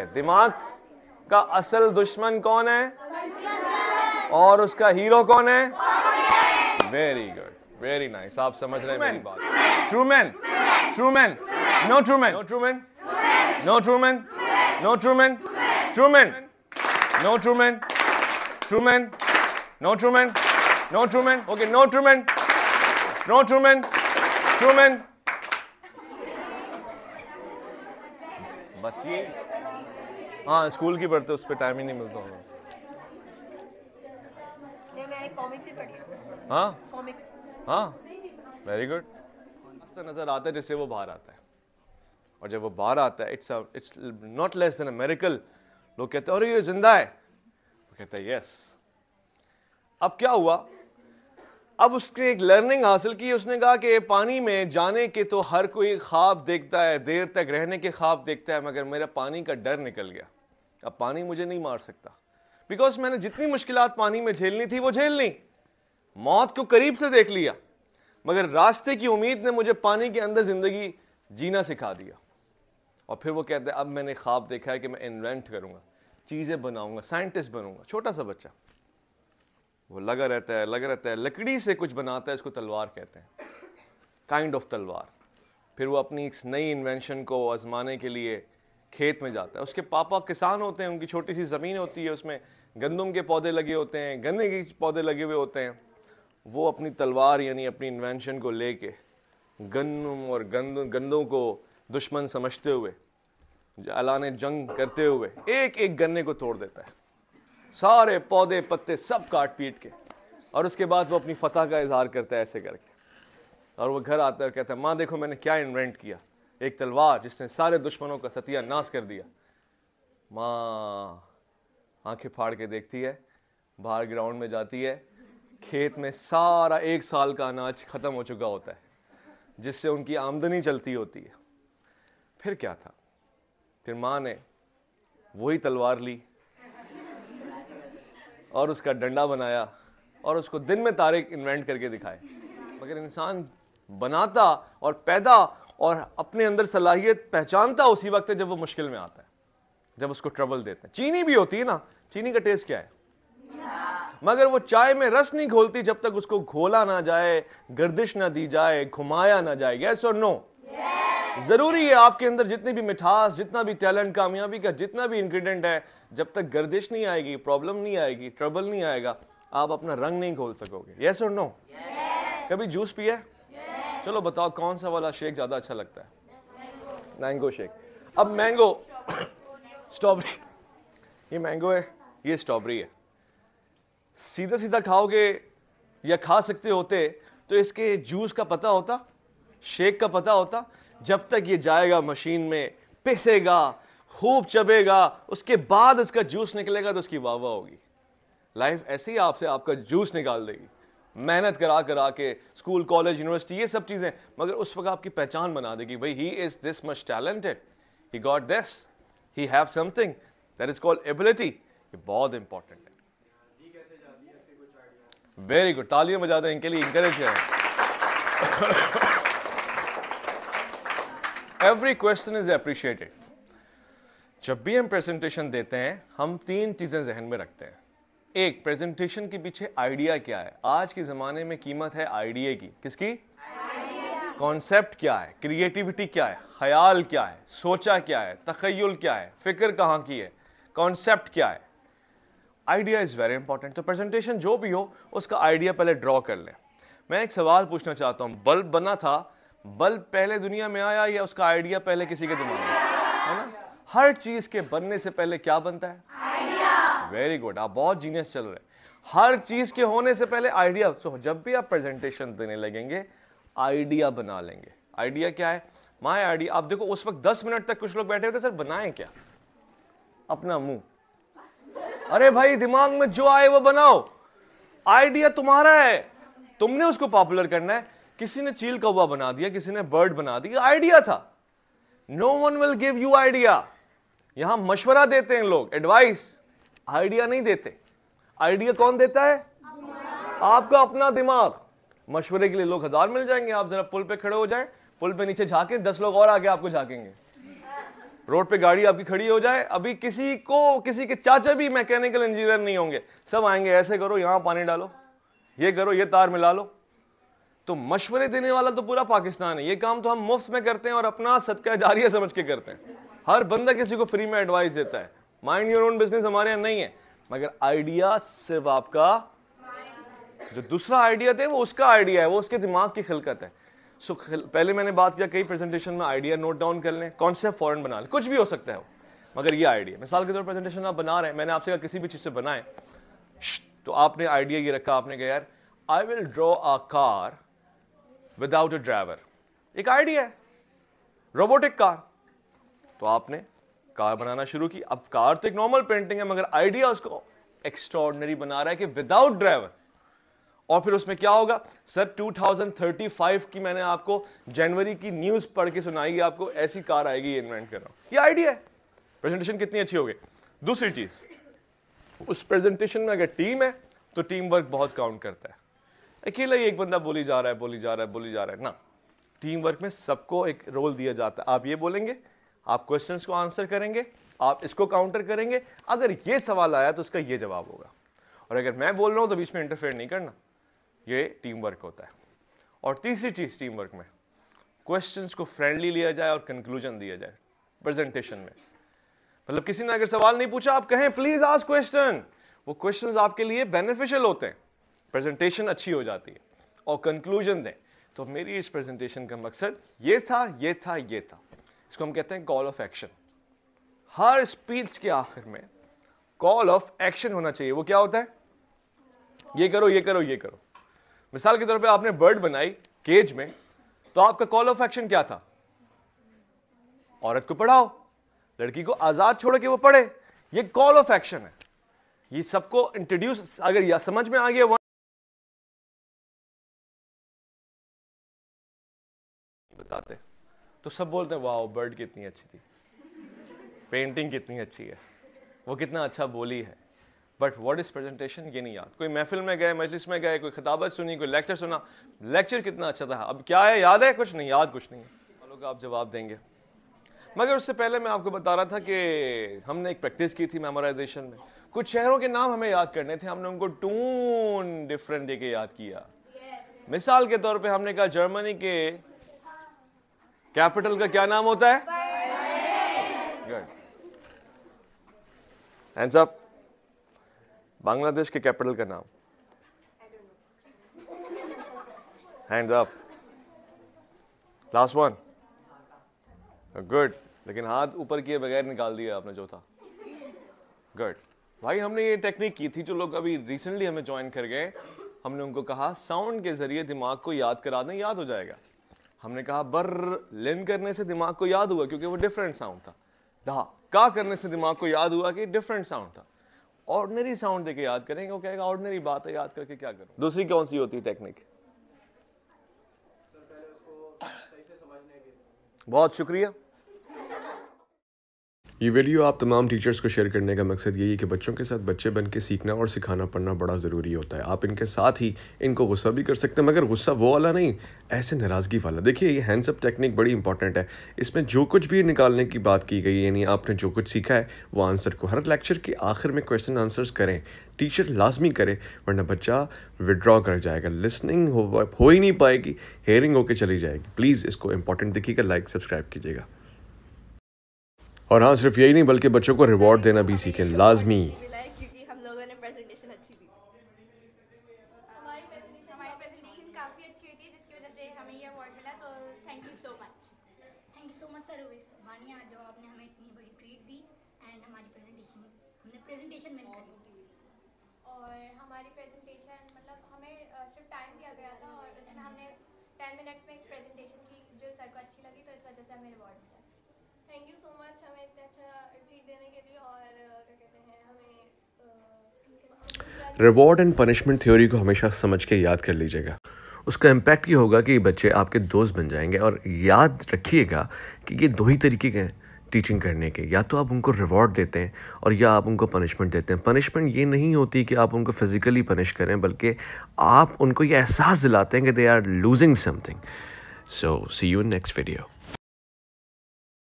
दिमाग का असल दुश्मन कौन है और उसका हीरो कौन है वेरी गुड वेरी नाइस आप समझ रहे हैं मेरी बात Trueman Trueman no Trueman no Trueman no Trueman no Trueman Trueman no Trueman Trueman no Trueman no Trueman okay no Trueman no Trueman Trueman बस ये हाँ स्कूल की पढ़ते उस पर टाइम ही नहीं मिलता हाँ हाँ वेरी गुड नज़र आता है जैसे वो बाहर आता है और जब वो बाहर आता है it's it's not less than American लोग कहते हैं अरे ये जिंदा है वो कहते हैं यस अब क्या हुआ अब उसके एक लर्निंग हासिल की उसने कहा कि पानी में जाने के तो हर कोई ख्वाब देखता है देर तक रहने के ख्वाब देखता है मगर मेरा पानी का डर निकल गया अब पानी मुझे नहीं मार सकता बिकॉज मैंने जितनी मुश्किल पानी में झेलनी थी वो झेल ली मौत को करीब से देख लिया मगर रास्ते की उम्मीद ने मुझे पानी के अंदर ज़िंदगी जीना सिखा दिया और फिर वो कहते हैं अब मैंने ख्वाब देखा है कि मैं इन्वेंट करूंगा चीज़ें बनाऊंगा साइंटिस्ट बनूंगा छोटा सा बच्चा वो लगा रहता है लगा रहता है लकड़ी से कुछ बनाता है इसको तलवार कहते हैं काइंड ऑफ तलवार फिर वो अपनी इस नई इन्वेंशन को आजमाने के लिए खेत में जाता है उसके पापा किसान होते हैं उनकी छोटी सी ज़मीन होती है उसमें गंदम के पौधे लगे होते हैं गन्ने के पौधे लगे हुए होते हैं वो अपनी तलवार यानी अपनी इन्वेंशन को ले कर गंदम और गंद गंदों को दुश्मन समझते हुए अलाने जंग करते हुए एक एक गन्ने को तोड़ देता है सारे पौधे पत्ते सब काट पीट के और उसके बाद वो अपनी फतह का इजहार करता है ऐसे करके और वो घर आता है और कहता है माँ देखो मैंने क्या इन्वेंट किया एक तलवार जिसने सारे दुश्मनों का सतिया नाश कर दिया माँ आंखें फाड़ के देखती है बाहर ग्राउंड में जाती है खेत में सारा एक साल का अनाज ख़त्म हो चुका होता है जिससे उनकी आमदनी चलती होती है फिर क्या था फिर माँ ने वही तलवार ली और उसका डंडा बनाया और उसको दिन में तारे इन्वेंट करके दिखाए मगर इंसान बनाता और पैदा और अपने अंदर सलाहियत पहचानता उसी वक्त है जब वो मुश्किल में आता है जब उसको ट्रबल देते हैं चीनी भी होती है ना चीनी का टेस्ट क्या है मगर वो चाय में रस नहीं घोलती जब तक उसको घोला ना जाए गर्दिश ना दी जाए घुमाया ना जाए यस और नो ज़रूरी है आपके अंदर जितनी भी मिठास जितना भी टैलेंट कामयाबी का जितना भी इंग्रेडिएंट है जब तक गर्दिश नहीं आएगी प्रॉब्लम नहीं आएगी ट्रबल नहीं आएगा आप अपना रंग नहीं खोल सकोगे यस और नो कभी जूस पिया yes. चलो बताओ कौन सा वाला शेक ज़्यादा अच्छा लगता है मैंगो शेक अब मैंगो स्ट्रॉबेरी ये मैंगो है ये स्ट्रॉबेरी है सीधा सीधा खाओगे या खा सकते होते तो इसके जूस का पता होता शेक का पता होता जब तक ये जाएगा मशीन में पिसेगा खूब चबेगा उसके बाद इसका जूस निकलेगा तो उसकी वाह वाह होगी लाइफ ऐसे ही आपसे आपका जूस निकाल देगी मेहनत करा करा के स्कूल कॉलेज यूनिवर्सिटी ये सब चीज़ें मगर उस वक्त आपकी पहचान बना देगी भाई he is this much talented he got this he have something that is called ability ये बहुत इंपॉर्टेंट है वेरी गुड तालियां बजा दें इनके लिए इंकरेज है एवरी क्वेश्चन इज अप्रिशिएटेड जब भी हम प्रेजेंटेशन देते हैं हम तीन चीज़ें जहन में रखते हैं एक प्रेजेंटेशन के पीछे आइडिया क्या है आज के ज़माने में कीमत है आइडिया की किसकी कॉन्सेप्ट क्या है क्रिएटिविटी क्या है ख्याल क्या है सोचा क्या है तखयल क्या है फिक्र कहाँ की है कॉन्सेप्ट क्या है आइडिया इज़ वेरी इंपॉर्टेंट तो प्रेजेंटेशन जो भी हो उसका आइडिया पहले ड्रॉ कर ले मैं एक सवाल पूछना चाहता हूँ बल्ब बना था बल्ब पहले दुनिया में आया या उसका आइडिया पहले किसी के दिमाग में है ना हर चीज के बनने से पहले क्या बनता है वेरी गुड आप बहुत जीनियस चल रहे हर चीज के होने से पहले आइडिया so, जब भी आप प्रेजेंटेशन देने लगेंगे आइडिया बना लेंगे आइडिया क्या है माय आइडिया आप देखो उस वक्त दस मिनट तक कुछ लोग बैठे होते सर बनाए क्या अपना मुंह अरे भाई दिमाग में जो आए वो बनाओ आइडिया तुम्हारा है तुमने उसको पॉपुलर करना है किसी ने चील कौवा बना दिया किसी ने बर्ड बना दिया आइडिया था no one will give you idea यहां मशवरा देते हैं लोग एडवाइस आइडिया नहीं देते आइडिया कौन देता है आपका अपना दिमाग मशवरे के लिए लोग हजार मिल जाएंगे आप जरा पुल पे खड़े हो जाए पुल पे नीचे झाके दस लोग और आगे आपको झाकेंगे रोड पे गाड़ी आपकी खड़ी हो जाए अभी किसी को किसी के चाचा भी मैकेनिकल इंजीनियर नहीं होंगे सब आएंगे ऐसे करो यहां पानी डालो ये करो ये तार मिला लो तो मशवरे देने वाला तो पूरा पाकिस्तान है ये काम तो हम मुफ्त में करते हैं और अपना सदका जारिया समझ के करते हैं हर बंदा किसी को फ्री में एडवाइस देता है माइंड योर ओन बिजनेस हमारे यहाँ नहीं है मगर आइडिया सिर्फ आपका जो दूसरा आइडिया थे वो उसका आइडिया है वो उसके दिमाग की खिलकत है सो पहले मैंने बात किया कई प्रेजेंटेशन में आइडिया नोट डाउन कर लें कॉन्सेप्ट फॉरन बना लें कुछ भी हो सकता है वो मगर ये आइडिया मिसाल के तौर पर प्रेजेंटेशन आप बना रहे हैं मैंने आपसे कहा किसी भी चीज़ से बनाए तो आपने आइडिया ये रखा आपने कहा यार I will draw a car without a driver एक आइडिया है रोबोटिक कार तो आपने कार बनाना शुरू की अब कार तो एक नॉर्मल पेंटिंग है मगर आइडिया उसको एक्स्ट्रॉर्डनरी बना रहा है कि विदाउट ड्राइवर और फिर उसमें क्या होगा सर 2035 की मैंने आपको जनवरी की न्यूज पढ़ के सुनाई आपको ऐसी कार आएगी इन्वेंट कर रहा हूं ये आइडिया है प्रेजेंटेशन कितनी अच्छी होगी दूसरी चीज उस प्रेजेंटेशन में अगर टीम है तो टीम वर्क बहुत काउंट करता है अकेला ही एक बंदा बोली जा रहा है बोली जा रहा है बोली जा रहा है ना टीम वर्क में सबको एक रोल दिया जाता है आप ये बोलेंगे आप क्वेश्चन को आंसर करेंगे आप इसको काउंटर करेंगे अगर ये सवाल आया तो उसका ये जवाब होगा और अगर मैं बोल रहा हूँ तो बीच में इंटरफेयर नहीं करना ये टीम वर्क होता है और तीसरी चीज़ टीम वर्क में क्वेश्चन को फ्रेंडली लिया जाए और कंक्लूजन दिया जाए प्रेजेंटेशन में मतलब किसी ने अगर सवाल नहीं पूछा आप कहें प्लीज आज क्वेश्चन वो क्वेश्चंस आपके लिए बेनिफिशियल होते हैं प्रेजेंटेशन अच्छी हो जाती है और कंक्लूजन दें तो मेरी इस प्रेजेंटेशन का मकसद ये था ये था ये था इसको हम कहते हैं कॉल ऑफ एक्शन हर स्पीच के आखिर में कॉल ऑफ एक्शन होना चाहिए वो क्या होता है ये करो ये करो ये करो मिसाल के तौर पे आपने बर्ड बनाई केज में तो आपका कॉल ऑफ एक्शन क्या था औरत को पढ़ाओ लड़की को आज़ाद छोड़ के वो पढ़े ये कॉल ऑफ एक्शन है ये सबको इंट्रोड्यूस अगर या समझ में आ गया बताते तो सब बोलते हैं वाह बर्ड कितनी अच्छी थी पेंटिंग कितनी अच्छी है वो कितना अच्छा बोली है बट वॉट इज़ प्रेजेंटेशन ये नहीं याद कोई महफिल में गए मजलिस में गए कोई खिताबत सुनी कोई लेक्चर सुना लेक्चर कितना अच्छा था अब क्या है याद है कुछ नहीं याद कुछ नहीं है लोग आप जवाब देंगे मगर उससे पहले मैं आपको बता रहा था कि हमने एक प्रैक्टिस की थी मेमोराइजेशन में कुछ शहरों के नाम हमें याद करने थे हमने उनको टून डिफरेंट देके याद किया मिसाल के तौर पे हमने कहा जर्मनी के कैपिटल का क्या नाम होता है गुड हैंड्स बांग्लादेश के कैपिटल का नाम hands up last one good लेकिन हाथ ऊपर किए बगैर निकाल दिया आपने चौथा गुड भाई हमने ये टेक्निक की थी जो लोग अभी रिसेंटली हमें ज्वाइन कर गए हमने उनको कहा साउंड के जरिए दिमाग को याद करा दें याद हो जाएगा हमने कहा बर लिन करने से दिमाग को याद हुआ क्योंकि वो डिफरेंट साउंड था दहा का करने से दिमाग को याद हुआ कि डिफरेंट साउंड था ऑर्डनरी साउंड देके याद करेंगे वो कहेगा ऑर्डनरी बात है याद करके क्या करूँ दूसरी कौन सी होती है टेक्निक बहुत शुक्रिया ये वीडियो आप तमाम टीचर्स को शेयर करने का मकसद यही है कि बच्चों के साथ बच्चे बन के सीखना और सिखाना पढ़ना बड़ा ज़रूरी होता है आप इनके साथ ही इनको गुस्सा भी कर सकते हैं मगर गुस्सा वो वाला नहीं ऐसे नाराज़गी वाला देखिए ये हैंड्सअप टेक्निक बड़ी इंपॉर्टेंट है इसमें जो कुछ भी निकालने की बात की गई यानी आपने जो कुछ सीखा है वो आंसर को हर लेक्चर के आखिर में क्वेश्चन आंसर्स करें टीचर लाजमी करे वरना बच्चा विड्रॉ कर जाएगा लिसनिंग हो, ही नहीं पाएगी हेयरिंग होकर चली जाएगी प्लीज़ इसको इंपॉर्टेंट देखिएगा लाइक सब्सक्राइब कीजिएगा और हाँ सिर्फ यही नहीं बल्कि बच्चों को रिवॉर्ड देना भी सीखें लाजमी मिनट्स तो मतलब में एक प्रेजेंटेशन की जो सर को अच्छी लगी तो इस वजह से हमें रिवॉर्ड मिला थैंक यू सो मच हमें इतना अच्छा ट्रीट देने के लिए और क्या कहते हैं हमें रिवॉर्ड एंड पनिशमेंट थ्योरी को हमेशा समझ के याद कर लीजिएगा उसका इम्पैक्ट ये होगा कि बच्चे आपके दोस्त बन जाएंगे और याद रखिएगा कि ये दो ही तरीके के हैं टीचिंग करने के या तो आप उनको रिवॉर्ड देते हैं और या आप उनको पनिशमेंट देते हैं पनिशमेंट ये नहीं होती कि आप उनको फिज़िकली पनिश करें बल्कि आप उनको ये एहसास दिलाते हैं कि they are losing something so see you next video